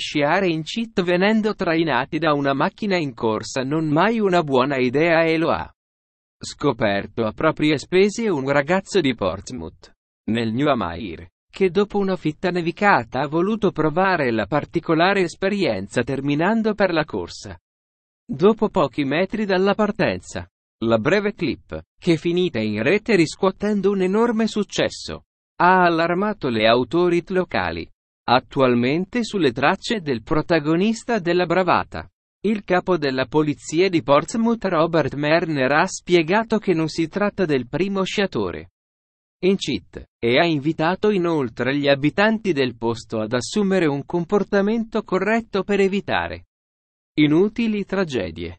Sciare in cheat venendo trainati da una macchina in corsa non mai una buona idea e lo ha scoperto a proprie spese un ragazzo di Portsmouth, nel New Hampshire, che dopo una fitta nevicata ha voluto provare la particolare esperienza terminando per la corsa. Dopo pochi metri dalla partenza, la breve clip, che è finita in rete riscuotendo un enorme successo, ha allarmato le autorità locali, attualmente sulle tracce del protagonista della bravata. Il capo della polizia di Portsmouth Robert Merner ha spiegato che non si tratta del primo sciatore in CIT, e ha invitato inoltre gli abitanti del posto ad assumere un comportamento corretto per evitare inutili tragedie.